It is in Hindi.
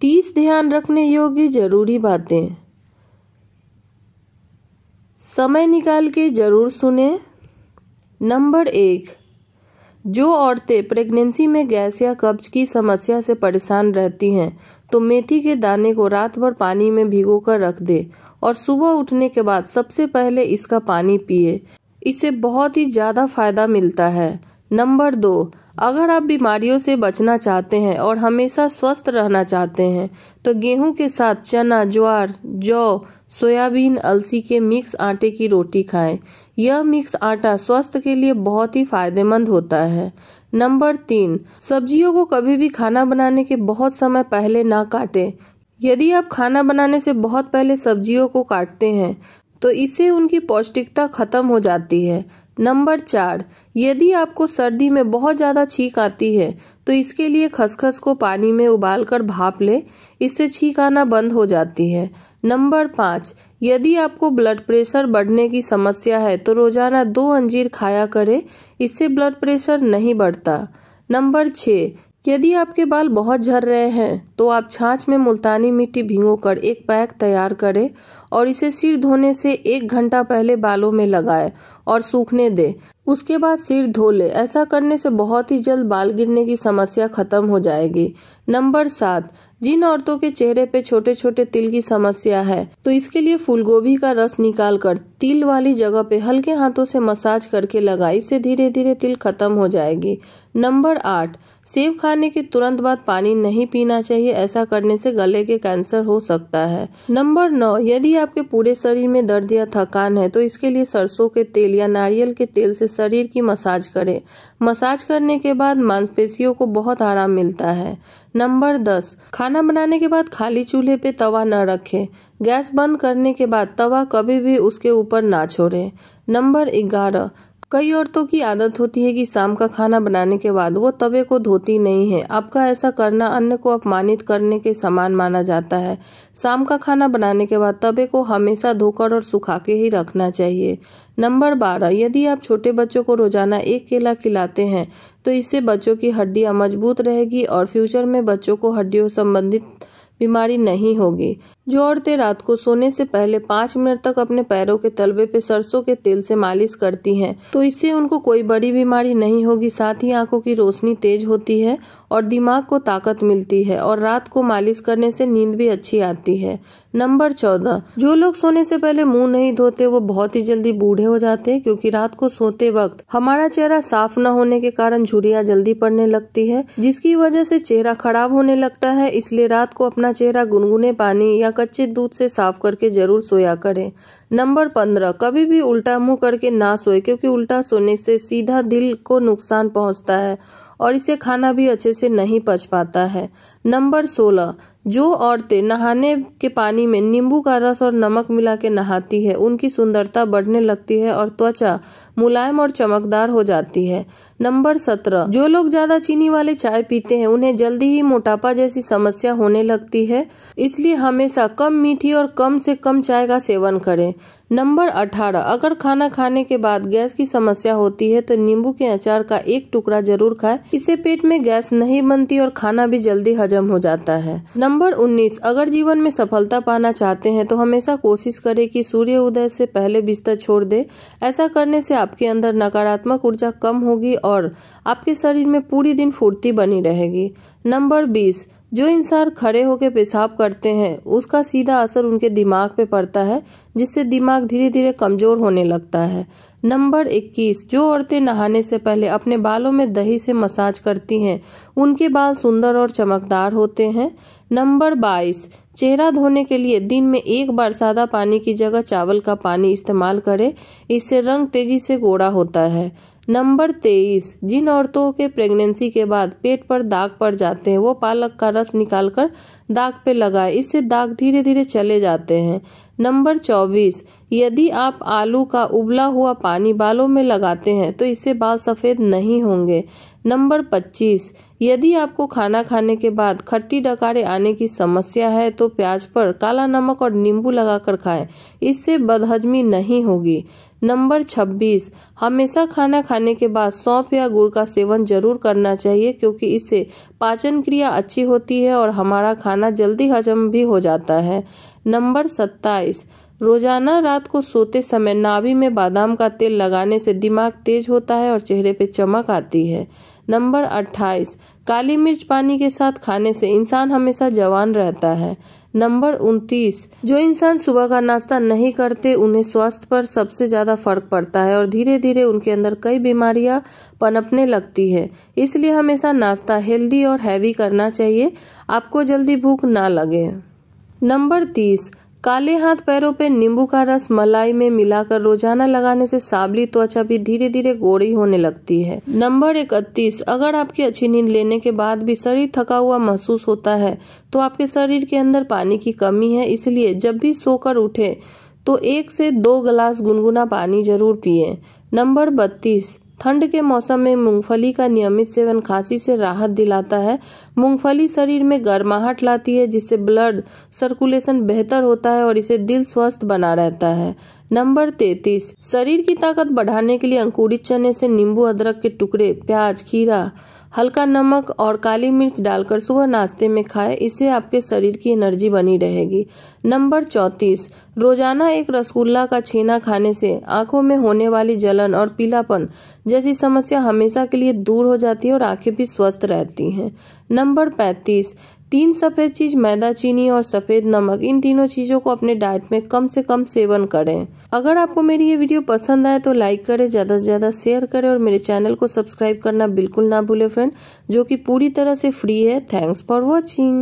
तीस ध्यान रखने योग्य जरूरी बातें समय निकाल के जरूर सुने नंबर एक जो औरतें प्रेगनेंसी में गैस या कब्ज की समस्या से परेशान रहती हैं तो मेथी के दाने को रात भर पानी में भिगो कर रख दे और सुबह उठने के बाद सबसे पहले इसका पानी पिए इससे बहुत ही ज़्यादा फायदा मिलता है नंबर दो अगर आप बीमारियों से बचना चाहते हैं और हमेशा स्वस्थ रहना चाहते हैं तो गेहूं के साथ चना ज्वार जौ सोयाबीन अलसी के मिक्स आटे की रोटी खाएं। यह मिक्स आटा स्वास्थ्य के लिए बहुत ही फायदेमंद होता है नंबर तीन सब्जियों को कभी भी खाना बनाने के बहुत समय पहले ना काटें यदि आप खाना बनाने से बहुत पहले सब्जियों को काटते हैं तो इससे उनकी पौष्टिकता खत्म हो जाती है नंबर चार यदि आपको सर्दी में बहुत ज़्यादा छींक आती है तो इसके लिए खसखस को पानी में उबालकर भाप लें इससे छींक आना बंद हो जाती है नंबर पाँच यदि आपको ब्लड प्रेशर बढ़ने की समस्या है तो रोज़ाना दो अंजीर खाया करें इससे ब्लड प्रेशर नहीं बढ़ता नंबर छः यदि आपके बाल बहुत झड़ रहे हैं तो आप छाछ में मुल्तानी मिट्टी भिगोकर एक पैक तैयार करें और इसे सिर धोने से एक घंटा पहले बालों में लगाएं और सूखने दें उसके बाद सिर धो लें ऐसा करने से बहुत ही जल्द बाल गिरने की समस्या खत्म हो जाएगी नंबर सात जिन औरतों के चेहरे पे छोटे छोटे तिल की समस्या है तो इसके लिए फूलगोभी का रस निकाल कर तिल वाली जगह पे हल्के हाथों से मसाज करके लगाई से धीरे धीरे तिल खत्म हो जाएगी नंबर आठ सेब खाने के तुरंत बाद पानी नहीं पीना चाहिए ऐसा करने से गले के कैंसर हो सकता है नंबर नौ यदि आपके पूरे शरीर में दर्द या थकान है तो इसके लिए सरसों के तेल या नारियल के तेल से शरीर की मसाज करें मसाज करने के बाद मांसपेशियों को बहुत आराम मिलता है नंबर दस खाना बनाने के बाद खाली चूल्हे पे तवा न रखें गैस बंद करने के बाद तवा कभी भी उसके ऊपर ना छोड़ें नंबर ग्यारह कई औरतों की आदत होती है कि शाम का खाना बनाने के बाद वो तवे को धोती नहीं है आपका ऐसा करना अन्य को अपमानित करने के समान माना जाता है शाम का खाना बनाने के बाद तवे को हमेशा धोकर और सुखा के ही रखना चाहिए नंबर बारह यदि आप छोटे बच्चों को रोजाना एक केला खिलाते हैं तो इससे बच्चों की हड्डियाँ मजबूत रहेगी और फ्यूचर में बच्चों को हड्डियों संबंधित बीमारी नहीं होगी जो औरतें रात को सोने से पहले पाँच मिनट तक अपने पैरों के तलबे पे सरसों के तेल से मालिश करती हैं तो इससे उनको कोई बड़ी बीमारी नहीं होगी साथ ही आंखों की रोशनी तेज होती है और दिमाग को ताकत मिलती है और रात को मालिश करने से नींद भी अच्छी आती है नंबर चौदह जो लोग सोने से पहले मुंह नहीं धोते वो बहुत ही जल्दी बूढ़े हो जाते हैं क्योंकि रात को सोते वक्त हमारा चेहरा साफ न होने के कारण झुरिया जल्दी पड़ने लगती है जिसकी वजह से चेहरा खराब होने लगता है इसलिए रात को अपना चेहरा गुनगुने पानी या कच्चे दूध से साफ करके जरूर सोया करे नंबर पंद्रह कभी भी उल्टा मुंह करके ना सोए क्योंकि उल्टा सोने से सीधा दिल को नुकसान पहुंचता है और इसे खाना भी अच्छे से नहीं पच पाता है नंबर सोलह जो औरतें नहाने के पानी में नींबू का रस और नमक मिला के नहाती है उनकी सुंदरता बढ़ने लगती है और त्वचा मुलायम और चमकदार हो जाती है नंबर सत्रह जो लोग ज्यादा चीनी वाले चाय पीते हैं उन्हें जल्दी ही मोटापा जैसी समस्या होने लगती है इसलिए हमेशा कम मीठी और कम से कम चाय का सेवन करें नंबर अठारह अगर खाना खाने के बाद गैस की समस्या होती है तो नींबू के अचार का एक टुकड़ा जरूर खाए इससे पेट में गैस नहीं बनती और खाना भी जल्दी हजम हो जाता है नंबर नंबर 19 अगर जीवन में सफलता पाना चाहते हैं तो हमेशा कोशिश करें कि सूर्य उदय से पहले बिस्तर छोड़ दें ऐसा करने से आपके अंदर नकारात्मक ऊर्जा कम होगी और आपके शरीर में पूरी दिन फुर्ती बनी रहेगी नंबर जो इंसान खड़े होकर पेशाब करते हैं उसका सीधा असर उनके दिमाग पे पड़ता है जिससे दिमाग धीरे धीरे कमज़ोर होने लगता है नंबर 21 जो औरतें नहाने से पहले अपने बालों में दही से मसाज करती हैं उनके बाल सुंदर और चमकदार होते हैं नंबर 22 चेहरा धोने के लिए दिन में एक बार सादा पानी की जगह चावल का पानी इस्तेमाल करें इससे रंग तेजी से गोरा होता है नंबर तेईस जिन औरतों के प्रेगनेंसी के बाद पेट पर दाग पड़ जाते हैं वो पालक का रस निकाल कर दाग पे लगाएं इससे दाग धीरे धीरे चले जाते हैं नंबर चौबीस यदि आप आलू का उबला हुआ पानी बालों में लगाते हैं तो इससे बाल सफ़ेद नहीं होंगे नंबर पच्चीस यदि आपको खाना खाने के बाद खट्टी डकारे आने की समस्या है तो प्याज पर काला नमक और नींबू लगाकर खाएं इससे बदहजमी नहीं होगी नंबर 26 हमेशा खाना खाने के बाद सौंफ या गुड़ का सेवन जरूर करना चाहिए क्योंकि इससे पाचन क्रिया अच्छी होती है और हमारा खाना जल्दी हजम भी हो जाता है नंबर सत्ताईस रोजाना रात को सोते समय नाभि में बादाम का तेल लगाने से दिमाग तेज होता है और चेहरे पे चमक आती है नंबर 28 काली मिर्च पानी के साथ खाने से इंसान हमेशा जवान रहता है नंबर 29 जो इंसान सुबह का नाश्ता नहीं करते उन्हें स्वास्थ्य पर सबसे ज़्यादा फर्क पड़ता है और धीरे धीरे उनके अंदर कई बीमारियां पनपने लगती है इसलिए हमेशा नाश्ता हेल्दी और हैवी करना चाहिए आपको जल्दी भूख ना लगे नंबर तीस काले हाथ पैरों पे नींबू का रस मलाई में मिलाकर रोजाना लगाने से साबली त्वचा भी धीरे धीरे गोरी होने लगती है नंबर इकतीस अगर आपकी अच्छी नींद लेने के बाद भी शरीर थका हुआ महसूस होता है तो आपके शरीर के अंदर पानी की कमी है इसलिए जब भी सोकर उठे तो एक से दो गिलास गुनगुना पानी जरूर पिए नंबर बत्तीस ठंड के मौसम में मूंगफली का नियमित सेवन खांसी से राहत दिलाता है मूंगफली शरीर में गर्माहट लाती है जिससे ब्लड सर्कुलेशन बेहतर होता है और इसे दिल स्वस्थ बना रहता है नंबर तैतीस शरीर की ताकत बढ़ाने के लिए अंकुरित चने से नींबू अदरक के टुकड़े प्याज खीरा हल्का नमक और काली मिर्च डालकर सुबह नाश्ते में खाएं इससे आपके शरीर की एनर्जी बनी रहेगी नंबर चौंतीस रोजाना एक रसगुल्ला का छीना खाने से आंखों में होने वाली जलन और पीलापन जैसी समस्या हमेशा के लिए दूर हो जाती है और आंखें भी स्वस्थ रहती हैं नंबर पैंतीस तीन सफ़ेद चीज़ मैदा चीनी और सफ़ेद नमक इन तीनों चीज़ों को अपने डाइट में कम से कम सेवन करें अगर आपको मेरी ये वीडियो पसंद आए तो लाइक करें ज़्यादा से ज़्यादा शेयर करें और मेरे चैनल को सब्सक्राइब करना बिल्कुल ना भूलें फ्रेंड जो कि पूरी तरह से फ्री है थैंक्स फॉर वॉचिंग